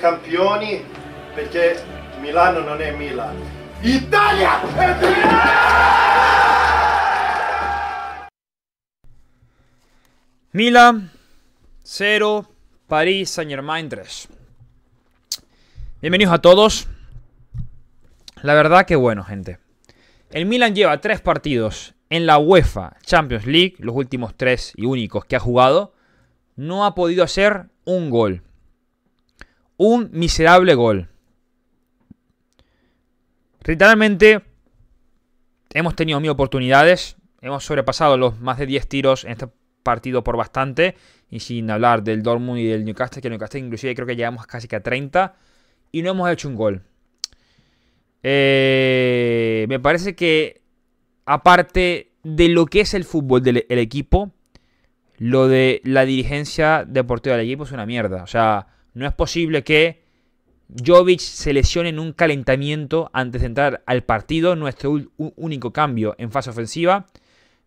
campioni porque Milano no è Milan. Italia Milan! 0, París Saint Germain 3. Bienvenidos a todos. La verdad que bueno, gente. El Milan lleva tres partidos en la UEFA Champions League, los últimos tres y únicos que ha jugado. No ha podido hacer un gol un miserable gol. Literalmente hemos tenido mil oportunidades, hemos sobrepasado los más de 10 tiros en este partido por bastante, y sin hablar del Dortmund y del Newcastle, que el Newcastle inclusive creo que llegamos casi que a 30, y no hemos hecho un gol. Eh, me parece que aparte de lo que es el fútbol del equipo, lo de la dirigencia deportiva del equipo es una mierda. O sea, no es posible que Jovic se lesione en un calentamiento antes de entrar al partido, nuestro único cambio en fase ofensiva,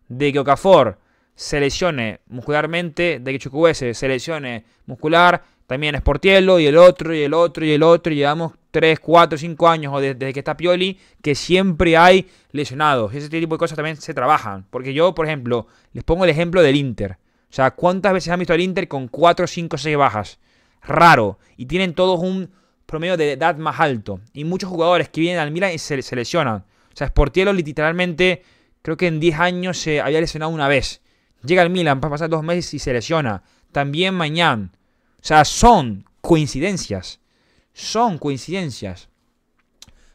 de que Okafor se lesione muscularmente, de que Chukwese se lesione muscular, también es Sportiello y el otro y el otro y el otro, y llevamos 3, 4, 5 años o desde, que está Pioli, que siempre hay lesionados. Ese tipo de cosas también se trabajan. Porque yo, por ejemplo, les pongo el ejemplo del Inter. O sea, ¿cuántas veces han visto al Inter con 4, 5, 6 bajas? raro y tienen todos un promedio de edad más alto. Y muchos jugadores que vienen al Milan y se, se lesionan. O sea, Sportiello literalmente, creo que en 10 años se había lesionado una vez. Llega al Milan, para pasar dos meses y se lesiona. También mañana. O sea, son coincidencias. Son coincidencias.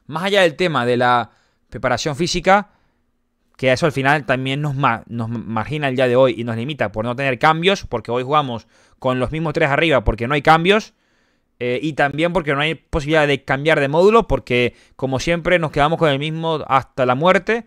Más allá del tema de la preparación física, que eso al final también nos, nos margina el día de hoy y nos limita por no tener cambios, porque hoy jugamos con los mismos tres arriba porque no hay cambios. Eh, y también porque no hay posibilidad de cambiar de módulo, porque como siempre nos quedamos con el mismo hasta la muerte.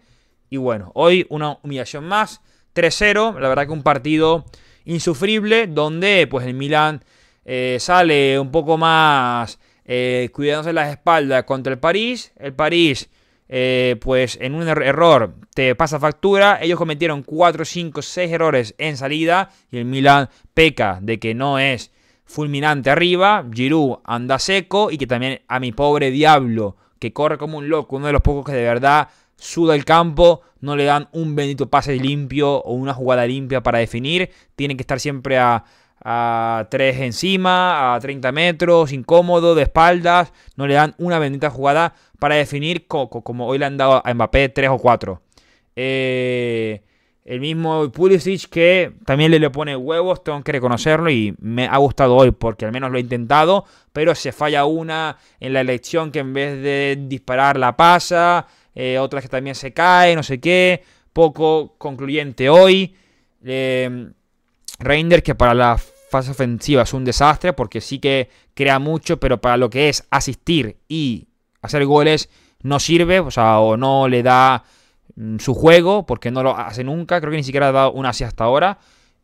Y bueno, hoy una humillación más, 3-0, la verdad que un partido insufrible, donde pues el Milan eh, sale un poco más eh, cuidándose las espaldas contra el París. El París eh, pues en un er-, error te pasa factura. Ellos cometieron 4, 5, 6 errores en salida y el Milan peca de que no es fulminante arriba. Giroud anda seco y que también a mi pobre diablo, que corre como un loco, uno de los pocos que de verdad suda el campo, no le dan un bendito pase limpio o una jugada limpia para definir. Tienen que estar siempre a, a 3 encima, a 30 metros, incómodo, de espaldas. No le dan una bendita jugada para definir como hoy le han dado a Mbappé 3 o 4. Eh, el mismo Pulisic que también le, le pone huevos, tengo que reconocerlo y me ha gustado hoy porque al menos lo he intentado, pero se falla una en la elección que en vez de disparar la pasa, eh, otras que también se cae, no sé qué, poco concluyente hoy. Eh, que para la fase ofensiva es un desastre porque sí que crea mucho, pero para lo que es asistir y hacer goles no sirve, o sea, o no le da mm, su juego, porque no lo hace nunca, creo que ni siquiera ha dado una así hasta ahora.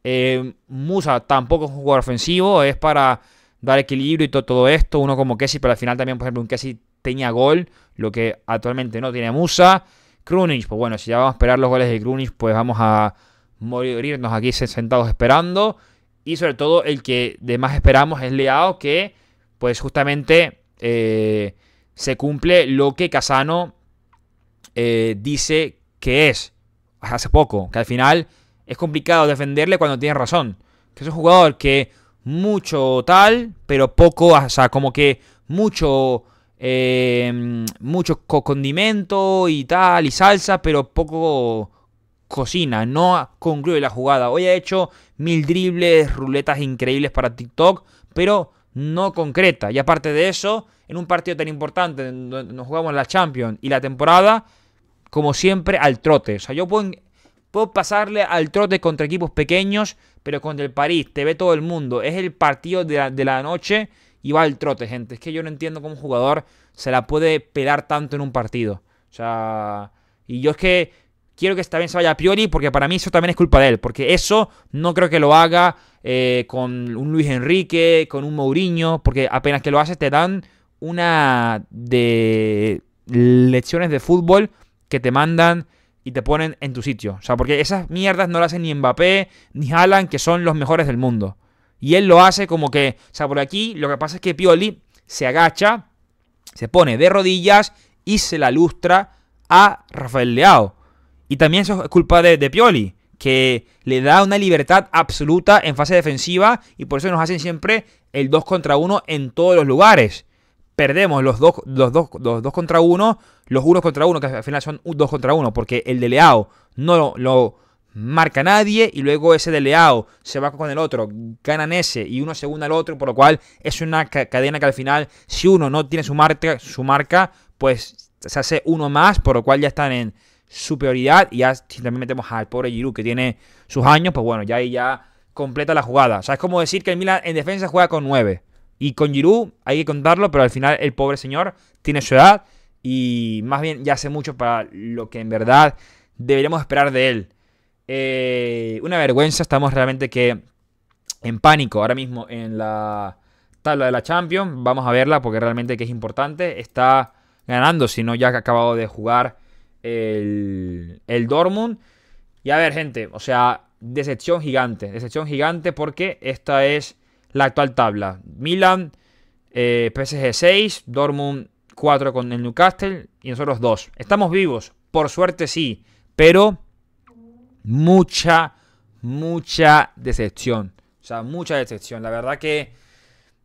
Eh, Musa tampoco es un jugador ofensivo, es para dar equilibrio y todo, esto, uno como Kessi, pero al final también, por ejemplo, un Kessi tenía gol, lo que actualmente no tiene Musa. Krunic, pues bueno, si ya vamos a esperar los goles de Krunic, pues vamos a morirnos aquí sentados esperando. Y sobre todo el que de más esperamos es Leao, que pues justamente... Eh, se cumple lo que Casano eh, dice que es hace poco, que al final es complicado defenderle cuando tiene razón. Que es un jugador que mucho tal, pero poco, o sea, como que mucho, eh, mucho condimento y tal, y salsa, pero poco cocina, no concluye la jugada. Hoy ha hecho mil dribles, ruletas increíbles para TikTok, pero no concreta. Y aparte de eso, en un partido tan importante, donde nos jugamos la Champions y la temporada, como siempre, al trote. O sea, yo puedo, puedo pasarle al trote contra equipos pequeños, pero contra el París, te ve todo el mundo. Es el partido de la, de la noche y va al trote, gente. Es que yo no entiendo cómo un jugador se la puede pelar tanto en un partido. O sea, y yo es que quiero que también se vaya a Pioli, porque para mí eso también es culpa de él, porque eso no creo que lo haga eh, con un Luis Enrique, con un Mourinho, porque apenas que lo haces te dan una de lecciones de fútbol que te mandan y te ponen en tu sitio. O sea, porque esas mierdas no las hacen ni Mbappé ni Haaland, que son los mejores del mundo. Y él lo hace como que, o sea, por aquí lo que pasa es que Pioli se agacha, se pone de rodillas y se la lustra a Rafael Leao. Y también eso es culpa de, Pioli, que le da una libertad absoluta en fase defensiva y por eso nos hacen siempre el 2 contra 1 en todos los lugares. Perdemos los 2 dos, contra 1, los 1 contra 1, que al final son 2 contra 1, porque el de Leao no lo, marca nadie y luego ese de Leao se va con el otro, ganan ese y uno segunda al otro, por lo cual es una cadena que al final, si uno no tiene su marca, su marca, pues se hace uno más, por lo cual ya están en superioridad. Y ya si también metemos al pobre Giroud que tiene sus años, pues bueno, ya ahí ya completa la jugada. O sea, es como decir que el Milan en defensa juega con 9. Y con Giroud hay que contarlo, pero al final el pobre señor tiene su edad y más bien ya hace mucho para lo que en verdad deberíamos esperar de él. Eh, una vergüenza, estamos realmente que en pánico ahora mismo en la tabla de la Champions. Vamos a verla porque realmente que es importante. Está ganando, si no ya ha acabado de jugar el, el Dortmund. Y a ver, gente, o sea, decepción gigante, decepción gigante porque esta es la actual tabla. Milan, eh, PSG 6, Dortmund 4 con el Newcastle y nosotros 2. Estamos vivos, por suerte sí, pero mucha, mucha decepción. O sea, mucha decepción. La verdad que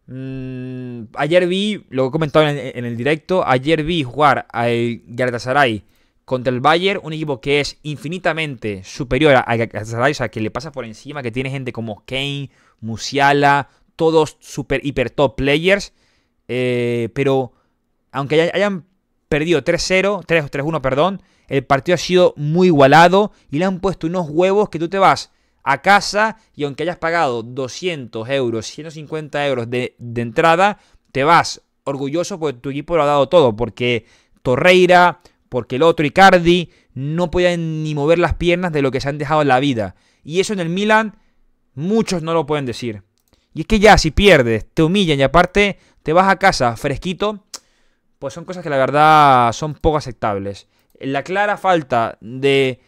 mm, ayer vi, lo he comentado en, el directo, ayer vi jugar al Galatasaray contra el Bayern, un equipo que es infinitamente superior a, a, que le pasa por encima, que tiene gente como Kane, Musiala, todos super hiper top players. Eh, pero aunque hayan perdido 3-0, 3-1, perdón, el partido ha sido muy igualado y le han puesto unos huevos que tú te vas a casa y aunque hayas pagado 200 euros, 150 euros de, de entrada, te vas orgulloso porque tu equipo lo ha dado todo, porque Torreira, porque el otro Icardi no podía ni mover las piernas de lo que se han dejado en la vida. Y eso en el Milan muchos no lo pueden decir. Y es que ya si pierdes, te humillan y aparte te vas a casa fresquito, pues son cosas que la verdad son poco aceptables. La clara falta de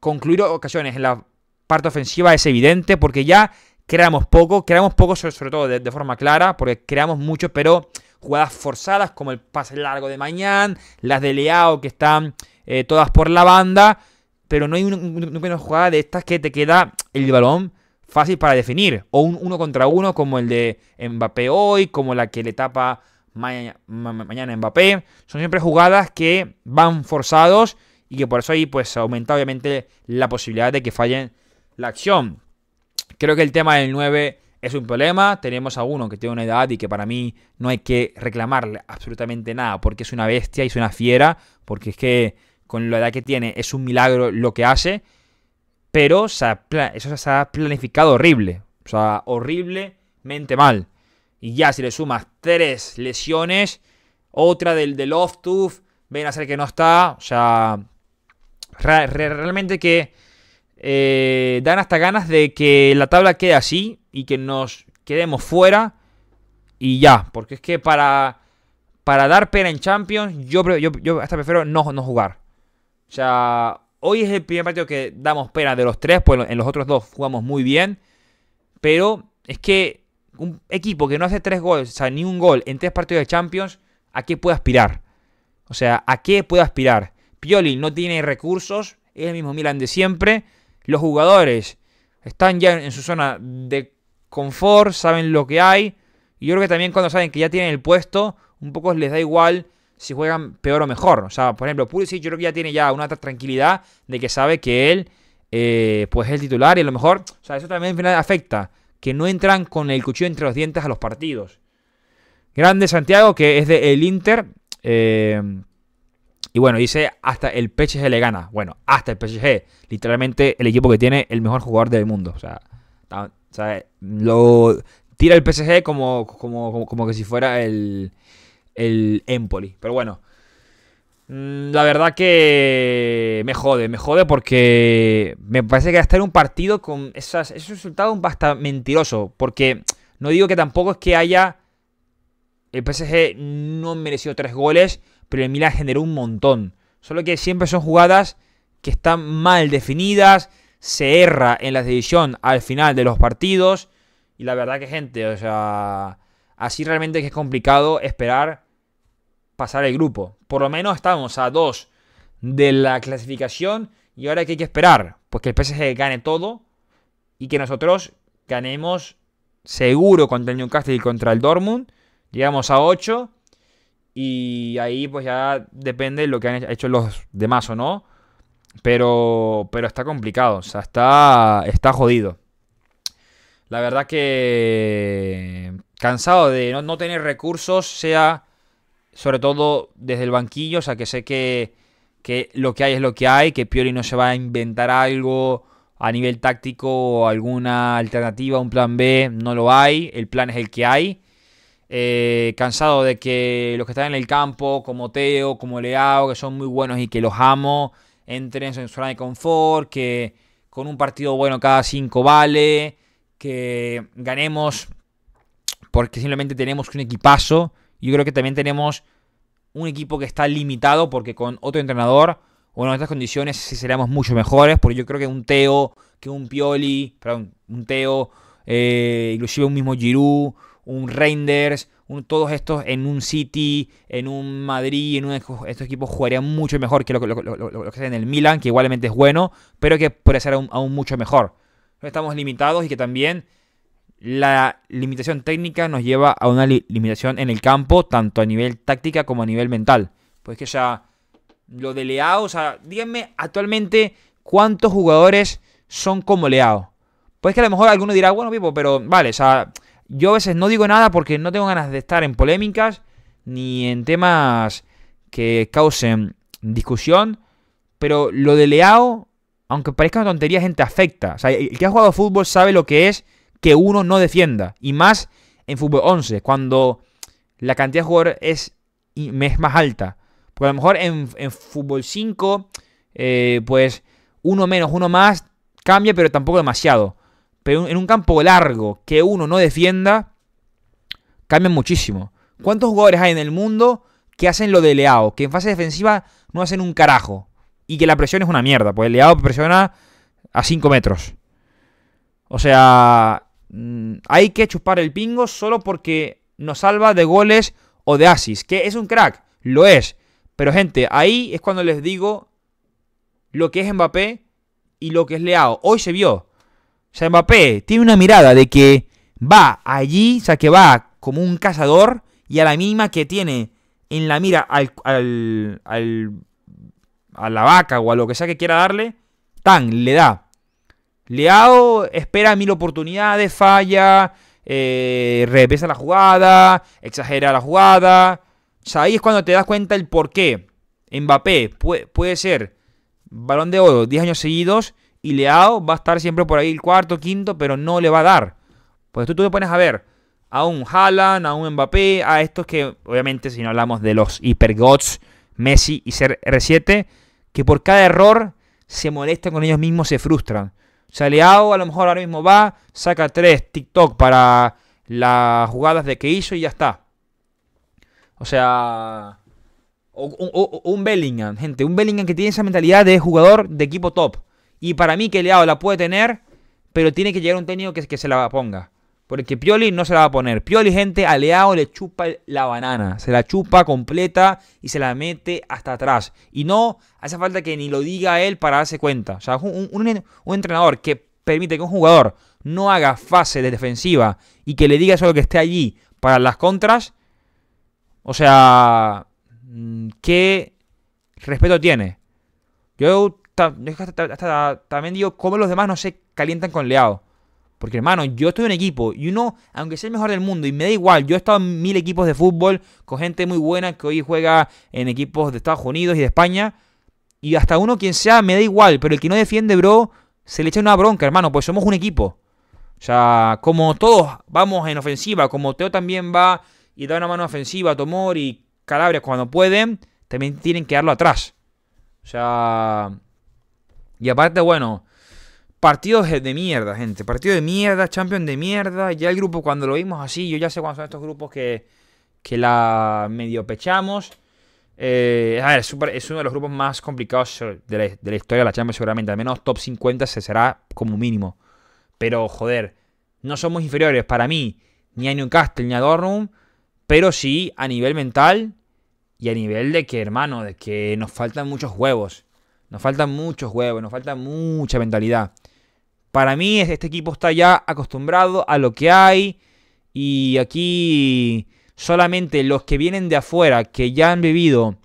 concluir ocasiones en la parte ofensiva es evidente porque ya creamos poco, creamos poco sobre, todo de forma clara, porque creamos mucho, pero jugadas forzadas como el pase largo de mañana, las de Leao que están eh, todas por la banda, pero no hay una, jugada de estas que te queda el balón fácil para definir, o un uno contra uno como el de Mbappé hoy, como la que le tapa mañana, mañana Mbappé, son siempre jugadas que van forzados y que por eso ahí pues aumenta obviamente la posibilidad de que fallen la acción. Creo que el tema del 9 es un problema. Tenemos a uno que tiene una edad y que para mí no hay que reclamarle absolutamente nada porque es una bestia y es una fiera, porque es que con la edad que tiene es un milagro lo que hace, pero eso se ha planificado horrible, o sea, horriblemente mal. Y ya si le sumas tres lesiones, otra del, de off ven a ser que no está, o sea, realmente que eh, dan hasta ganas de que la tabla quede así y que nos quedemos fuera y ya. Porque es que para, para dar pena en Champions, yo, hasta prefiero no, no jugar. O sea, hoy es el primer partido que damos pena de los tres, pues en los otros dos jugamos muy bien. Pero es que un equipo que no hace tres goles, o sea, ni un gol en tres partidos de Champions, ¿a qué puede aspirar? O sea, ¿a qué puede aspirar? Pioli no tiene recursos, es el mismo Milan de siempre los jugadores están ya en su zona de confort, saben lo que hay. Y yo creo que también cuando saben que ya tienen el puesto, un poco les da igual si juegan peor o mejor. O sea, por ejemplo, Pulisic yo creo que ya tiene ya una tranquilidad de que sabe que él eh, pues es el titular y a lo mejor, o sea, eso también final afecta, que no entran con el cuchillo entre los dientes a los partidos. Grande Santiago, que es del el Inter. Eh, y bueno, dice hasta el PSG le gana. Bueno, hasta el PSG. Literalmente el equipo que tiene el mejor jugador del mundo. O sea, lo tira el PSG como, como, que si fuera el, el Empoli. Pero bueno, mm, la verdad que me jode, me jode porque me parece que hasta en un partido con esas, esos resultados bastante mentiroso. Porque no digo que tampoco es que haya. El PSG no mereció tres goles pero el Milan generó un montón. Solo que siempre son jugadas que están mal definidas, se erra en la división al final de los partidos. Y la verdad que gente, o sea, así realmente que es complicado esperar pasar el grupo. Por lo menos estamos a dos de la clasificación y ahora que hay que esperar, pues que el PSG gane todo y que nosotros ganemos seguro contra el Newcastle y contra el Dortmund. Llegamos a 8 y ahí pues ya depende de lo que han hecho los demás o no. Pero, está complicado, o sea, está, está jodido. La verdad que cansado de no, tener recursos, sea sobre todo desde el banquillo, o sea, que sé que, lo que hay es lo que hay, que Piori no se va a inventar algo a nivel táctico o alguna alternativa, un plan B, no lo hay, el plan es el que hay. Eh, cansado de que los que están en el campo, como Teo, como Leao, que son muy buenos y que los amo, entren en su zona de confort, que con un partido bueno cada cinco vale, que ganemos porque simplemente tenemos un equipazo. Yo creo que también tenemos un equipo que está limitado porque con otro entrenador o en estas condiciones seríamos mucho mejores, porque yo creo que un Teo, que un Pioli, perdón, un Teo, eh, inclusive un mismo Giroud, un Reinders, todos estos en un City, en un Madrid, en un, estos equipos jugarían mucho mejor que lo, que sea en el Milan, que igualmente es bueno, pero que puede ser aún, mucho mejor. Estamos limitados y que también la limitación técnica nos lleva a una limitación en el campo, tanto a nivel táctica como a nivel mental. Pues que ya lo de Leao, o sea, díganme actualmente cuántos jugadores son como Leao. Pues que a lo mejor alguno dirá, bueno, Pipo, pero vale, o sea, yo a veces no digo nada porque no tengo ganas de estar en polémicas ni en temas que causen discusión, pero lo de Leao, aunque parezca una tontería, gente afecta. O sea, el que ha jugado fútbol sabe lo que es que uno no defienda, y más en fútbol 11, cuando la cantidad de jugadores es, más alta. Porque a lo mejor en, fútbol 5, eh, pues uno menos, uno más, cambia, pero tampoco demasiado pero en un campo largo que uno no defienda, cambia muchísimo. ¿Cuántos jugadores hay en el mundo que hacen lo de Leao? Que en fase defensiva no hacen un carajo. Y que la presión es una mierda. Pues Leao presiona a 5 metros. O sea, mm, hay que chupar el pingo solo porque nos salva de goles o de asis. Que es un crack, lo es. Pero gente, ahí es cuando les digo lo que es Mbappé y lo que es Leao. Hoy se vio. O sea, Mbappé tiene una mirada de que va allí, o sea, que va como un cazador y a la misma que tiene en la mira al, al, a la vaca o a lo que sea que quiera darle, tan, le da. Leao espera mil oportunidades, falla, eh, la jugada, exagera la jugada. O sea, ahí es cuando te das cuenta el por qué Mbappé puede, puede ser balón de oro 10 años seguidos y Leao va a estar siempre por ahí el cuarto, quinto, pero no le va a dar. Pues tú, tú te pones a ver a un Haaland, a un Mbappé, a estos que, obviamente, si no hablamos de los hipergods, Messi y CR7, que por cada error se molestan con ellos mismos, se frustran. O sea, Leao a lo mejor ahora mismo va, saca tres TikTok para las jugadas de que hizo y ya está. O sea, un Bellingham, gente, un Bellingham que tiene esa mentalidad de jugador de equipo top. Y para mí que Leao la puede tener, pero tiene que llegar un técnico que, que se la ponga. Porque Pioli no se la va a poner. Pioli, gente, a Leao le chupa la banana. Se la chupa completa y se la mete hasta atrás. Y no hace falta que ni lo diga él para darse cuenta. O sea, un, un entrenador que permite que un jugador no haga fase de defensiva y que le diga solo que esté allí para las contras. O sea, mm, ¿qué respeto tiene? Yo también digo cómo los demás no se calientan con Leao. Porque hermano, yo estoy en un equipo y uno, aunque sea el mejor del mundo, y me da igual, yo he estado en mil equipos de fútbol con gente muy buena que hoy juega en equipos de Estados Unidos y de España, y hasta uno quien sea, me da igual, pero el que no defiende, bro, se le echa una bronca, hermano, pues somos un equipo. O sea, como todos vamos en ofensiva, como Teo también va y da una mano ofensiva a Tomor y Calabria cuando pueden, también tienen que darlo atrás. O sea, y aparte, bueno, partidos de mierda, gente. Partido de mierda, Champions de mierda. Ya el grupo, cuando lo vimos así, yo ya sé cuándo son estos grupos que, la medio pechamos. Eh, a ver, es, uno de los grupos más complicados de la, historia de la Champions, seguramente. Al menos top 50 se será como mínimo. Pero, joder, no somos inferiores para mí ni a Newcastle ni a Dortmund. Pero sí a nivel mental y a nivel de que, hermano, de que nos faltan muchos huevos. Nos faltan muchos huevos, nos falta mucha mentalidad. Para mí este equipo está ya acostumbrado a lo que hay y aquí solamente los que vienen de afuera, que ya han vivido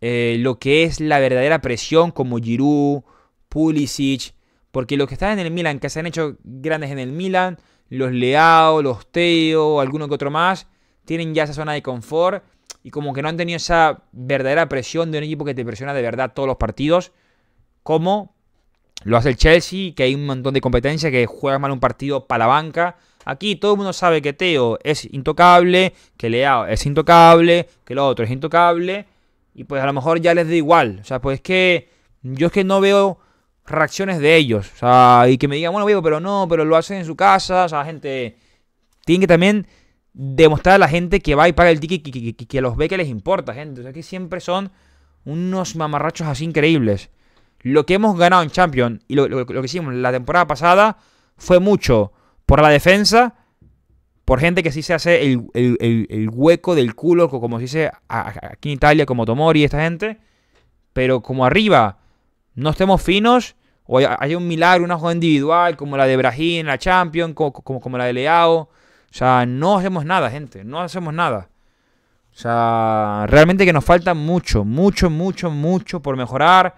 eh, lo que es la verdadera presión como Giroud, Pulisic, porque los que están en el Milan, que se han hecho grandes en el Milan, los Leao, los Teo, alguno que otro más, tienen ya esa zona de confort y como que no han tenido esa verdadera presión de un equipo que te presiona de verdad todos los partidos, como lo hace el Chelsea, que hay un montón de competencia, que juega mal un partido para la banca. Aquí todo el mundo sabe que Teo es intocable, que Leao es intocable, que lo otro es intocable, y pues a lo mejor ya les da igual. O sea, pues es que yo es que no veo reacciones de ellos. O sea, y que me digan, bueno, vivo, pero no, pero lo hacen en su casa, o sea, gente... tiene que también demostrar a la gente que va y paga el ticket que, que, los ve que les importa, gente. O sea, que siempre son unos mamarrachos así increíbles. Lo que hemos ganado en Champions y lo, que hicimos la temporada pasada fue mucho por la defensa, por gente que sí se hace el, hueco del culo, como se dice aquí en Italia, como Tomori y esta gente. Pero como arriba no estemos finos, o hay un milagro, una jugada individual, como la de Brahim, la Champions, como la de Leao o sea, no hacemos nada, gente, no hacemos nada. O sea, realmente que nos falta mucho, mucho, mucho, mucho por mejorar,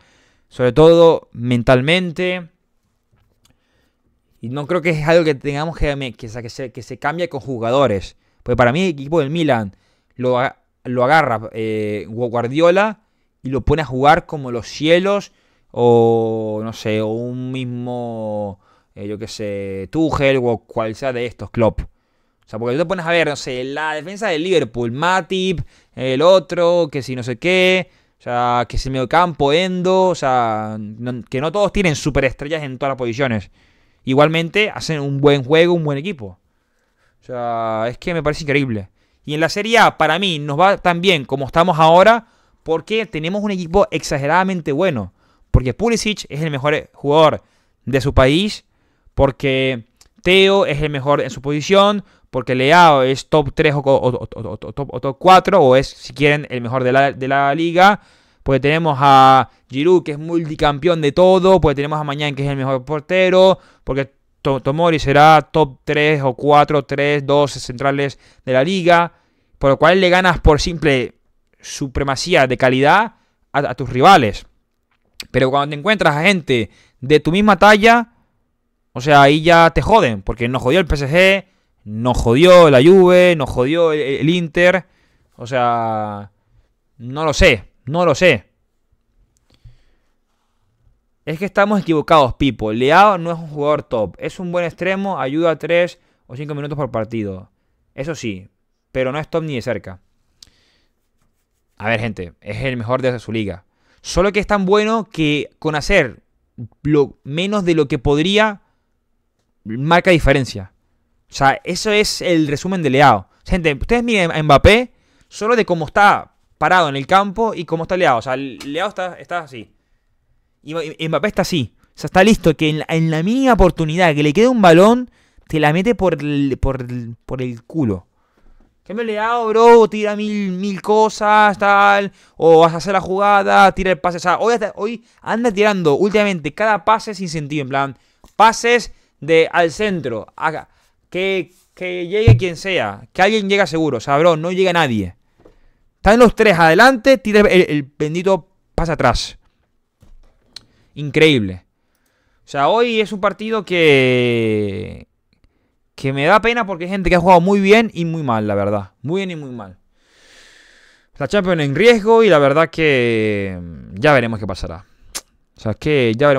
sobre todo mentalmente. Y no creo que es algo que tengamos que, que, que, se, que se cambie con jugadores. Porque para mí el equipo del Milan lo, lo agarra eh, Guardiola y lo pone a jugar como los cielos o no sé, o un mismo, eh, yo qué sé, Tuchel o cual sea de estos, Klopp. O sea, porque tú te pones a ver, no sé, la defensa del Liverpool, Matip, el otro, que si no sé qué, o sea, que si medio campo, Endo, o sea, que no todos tienen superestrellas en todas las posiciones. Igualmente hacen un buen juego, un buen equipo. O sea, es que me parece increíble. Y en la Serie A, para mí, nos va tan bien como estamos ahora porque tenemos un equipo exageradamente bueno. Porque Pulisic es el mejor jugador de su país, porque Teo es el mejor en su posición, porque Leao es top 3 o, top, 4, o es, si quieren, el mejor de la, liga. Porque tenemos a Giroud, que es multicampeón de todo. pues tenemos a Mañán, que es el mejor portero. Porque Tomori será top 3 o 4, 3, 2 centrales de la liga. Por lo cual le ganas por simple supremacía de calidad a, tus rivales. Pero cuando te encuentras a gente de tu misma talla, o sea, ahí ya te joden. Porque no jodió el PSG, nos jodió la Juve, nos jodió el, Inter. O sea, no lo sé, no lo sé. Es que estamos equivocados, Pipo. Leao no es un jugador top. Es un buen extremo, ayuda a 3 o 5 minutos por partido. Eso sí, pero no es top ni de cerca. A ver, gente, es el mejor de su liga. Solo que es tan bueno que con hacer lo, menos de lo que podría, marca diferencia. O sea, eso es el resumen de Leao. Gente, ustedes miren a Mbappé solo de cómo está parado en el campo y cómo está Leao. O sea, Leao está, está así. Y Mbappé está así. O sea, está listo que en la, mínima oportunidad que le quede un balón, te la mete por el, por, por el culo. Que me le bro, tira mil, mil cosas, tal. O vas a hacer la jugada, tira el pase. O sea, hoy, hoy anda tirando últimamente cada pase sin sentido. En plan, pases de al centro, acá que, llegue quien sea. Que alguien llega seguro. O no llega nadie. Están los tres adelante. Tira el, bendito pasa atrás. Increíble. O sea, hoy es un partido que. Que me da pena porque hay gente que ha jugado muy bien y muy mal, la verdad. Muy bien y muy mal. La Champions en riesgo y la verdad que. Mm, ya veremos qué pasará. O sea, es que ya veremos.